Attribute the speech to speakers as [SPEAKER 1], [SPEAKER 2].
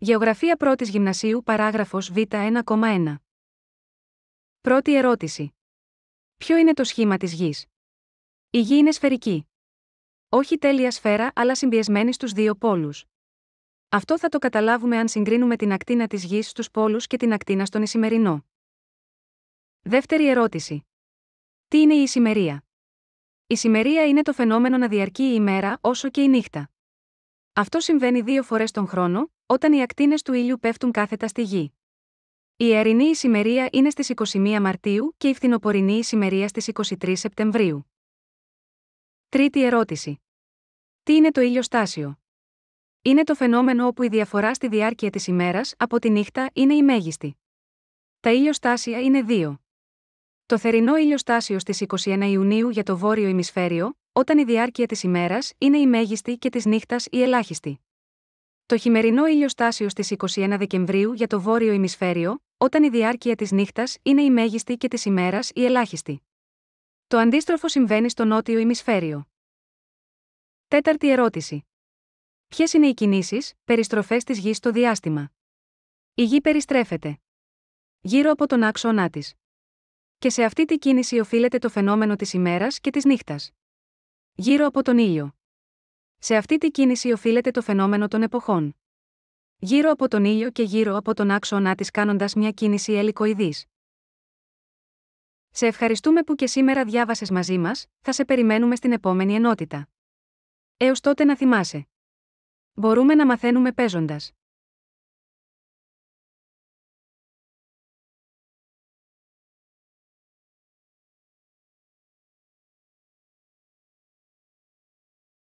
[SPEAKER 1] Γεωγραφία πρώτης γυμνασίου παράγραφος Β1,1. Πρώτη ερώτηση. Ποιο είναι το σχήμα της γης. Η γη είναι σφαιρική. Όχι τέλεια σφαίρα, αλλά συμπιεσμένη στους δύο πόλους. Αυτό θα το καταλάβουμε αν συγκρίνουμε την ακτίνα της γης στους πόλους και την ακτίνα στον Ισημερινό. Δεύτερη ερώτηση. Τι είναι η Ισημερία. Η Ισημερία είναι το φαινόμενο να διαρκεί η ημέρα όσο και η νύχτα. Αυτό συμβαίνει δύο φορές τον χρόνο, όταν οι ακτίνες του ήλιου πέφτουν κάθετα στη γη. Η ερηνή ησημερία είναι στις 21 Μαρτίου και η φθινοπορεινή ησημερία στι 23 Σεπτεμβρίου. Τρίτη ερώτηση. Τι είναι το ήλιοστάσιο? Είναι το φαινόμενο όπου η διαφορά στη διάρκεια της ημέρας από τη νύχτα είναι η μέγιστη. Τα ήλιοστάσια είναι δύο. Το θερινό ήλιοστάσιο στι 21 Ιουνίου για το βόρειο ημισφαίριο, όταν η διάρκεια της ημέρας είναι η μέγιστη και της νύχτας η ελάχιστη. Το χειμερινό ήλιοστάσιο στις 21 Δεκεμβρίου για το βόρειο ημισφαίριο, όταν η διάρκεια της νύχτας είναι η μέγιστη και της ημέρας η ελάχιστη. Το αντίστροφο συμβαίνει στο νότιο ημισφαίριο. Τέταρτη ερώτηση. Ποιες είναι οι κινήσεις, περιστροφές της γης στο διάστημα. Η γη περιστρέφεται. Γύρω από τον άξονά της. Και σε αυτή τη κίνηση οφείλεται το φαινόμενο της ημέρας και της νύχτας. Γύρω από τον ήλιο. Σε αυτή τη κίνηση οφείλεται το φαινόμενο των εποχών. Γύρω από τον ήλιο και γύρω από τον άξονά της κάνοντας μια κίνηση ελικοειδή. Σε ευχαριστούμε που και σήμερα διάβασες μαζί μας, θα σε περιμένουμε στην επόμενη ενότητα. Έως τότε να θυμάσαι. Μπορούμε να μαθαίνουμε παίζοντας.